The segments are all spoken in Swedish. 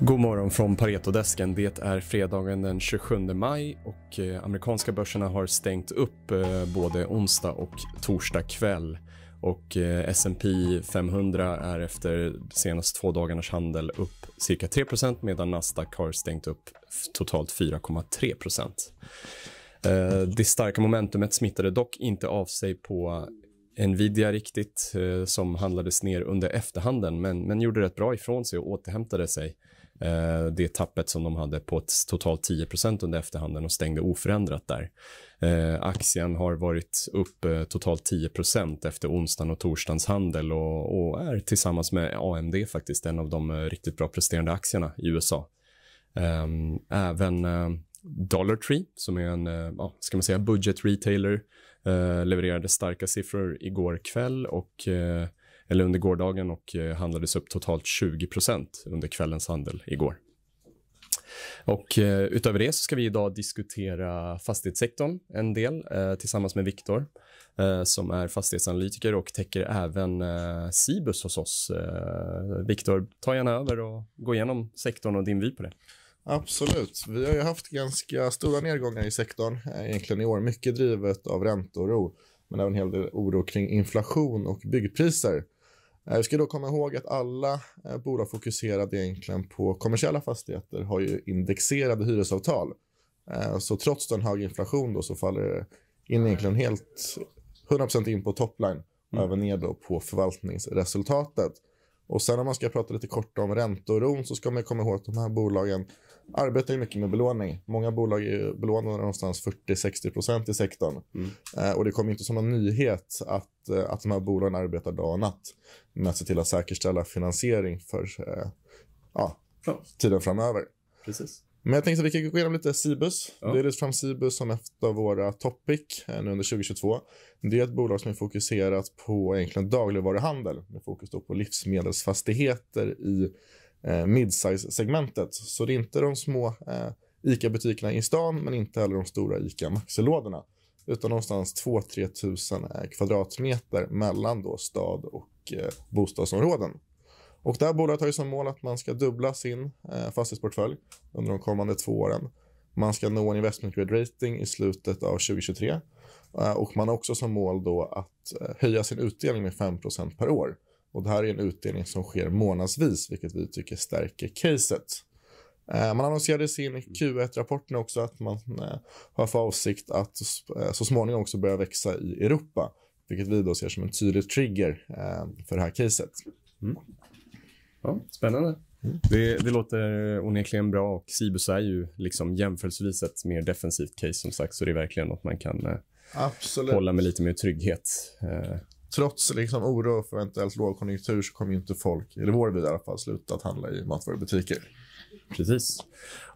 God morgon från Paretodesken. Det är fredagen den 27 maj och eh, amerikanska börserna har stängt upp eh, både onsdag och torsdag kväll. Och eh, S&P 500 är efter senaste två dagarnas handel upp cirka 3 medan Nasdaq har stängt upp totalt 4,3 Det starka momentumet smittade dock inte av sig på Nvidia riktigt, som handlades ner under efterhanden men, men gjorde rätt bra ifrån sig och återhämtade sig. Eh, det tappet som de hade på totalt 10 under efterhanden och stängde oförändrat där. Eh, aktien har varit upp eh, totalt 10 efter onsdagen och torsdagens handel och, och är tillsammans med AMD faktiskt en av de riktigt bra presterande aktierna i USA. Ehm, även Dollar Tree, som är en ja, ska man säga, budget retailer, levererade starka siffror igår kväll och eller under gårdagen och eh, handlades upp totalt 20 under kvällens handel igår. Och eh, utöver det så ska vi idag diskutera fastighetssektorn en del eh, tillsammans med Viktor som är fastighetsanalytiker och täcker även eh, Cibus hos oss. Viktor, ta gärna över och gå igenom sektorn och din vy på det. Absolut. Vi har ju haft ganska stora nedgångar i sektorn egentligen i år. Mycket drivet av ränteoro, men även en hel del oro kring inflation och byggpriser. Eh, vi ska då komma ihåg att alla eh, bolag fokuserade egentligen på kommersiella fastigheter har ju indexerade hyresavtal. Eh, så trots den höga inflation då så faller det in egentligen helt 100% in på topline och mm. även ner då på förvaltningsresultatet. Och sen om man ska prata lite kort om ränteoron så ska man komma ihåg att de här bolagen arbetar ju mycket med belåning. Många bolag är belånade någonstans 40-60% i sektorn. Mm. Eh, och det kommer inte som någon nyhet att, eh, att de här bolagen arbetar dag och natt med att se till att säkerställa finansiering för eh, ja, tiden framöver. Precis. Men jag tänkte att vi kan gå igenom lite Cibus. Ja. har lyft fram Cibus som ett av våra topic eh, nu under 2022. Det är ett bolag som är fokuserat på egentligen dagligvaruhandel med fokus på livsmedelsfastigheter i eh, midsize-segmentet. Så det är inte de små eh, ICA-butikerna i stan men inte heller de stora ICA maxilådorna utan någonstans 2-3 000 eh, kvadratmeter mellan då stad och eh, bostadsområden. Och det här bolaget har ju som mål att man ska dubbla sin eh, fastighetsportfölj under de kommande två åren. Man ska nå en investment grade rating i slutet av 2023. Eh, och man har också som mål då att eh, höja sin utdelning med 5 per år. Och det här är en utdelning som sker månadsvis, vilket vi tycker stärker caset. Eh, man annonserade i sin Q1-rapport också att man eh, har för avsikt att eh, så småningom också börja växa i Europa, vilket vi då ser som en tydlig trigger för det här caset. Mm. Ja, spännande. Mm. Det, det låter onekligen bra och Cibus är ju liksom jämförelsevis ett mer defensivt case som sagt, så det är verkligen något man kan eh, Absolut. hålla med lite mer trygghet. Eh. Trots liksom oro för eventuellt lågkonjunktur så kommer inte folk, eller vår i alla fall, sluta att handla i matvarubutiker. Precis.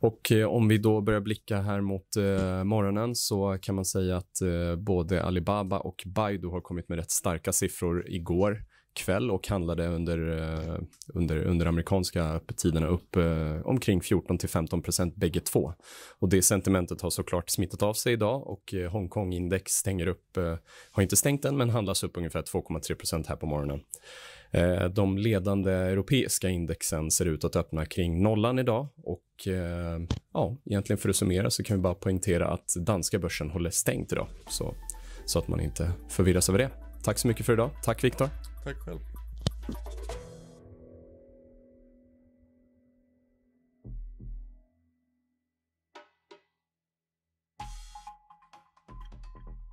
Och eh, om vi då börjar blicka här mot eh, morgonen så kan man säga att eh, både Alibaba och Baidu har kommit med rätt starka siffror igår kväll och handlade under, eh, under, under amerikanska tiderna upp eh, omkring 14 15 procent bägge två. Och det sentimentet har såklart smittat av sig idag och eh, Hongkong-index stänger upp, eh, har inte stängt än, men handlas upp ungefär 2,3 procent här på morgonen. Eh, de ledande europeiska indexen ser ut att öppna kring nollan idag och eh, ja, egentligen för att summera så kan vi bara poängtera att danska börsen håller stängt idag så, så att man inte förvirras över det. Tack så mycket för idag. Tack Viktor. Tak, tak.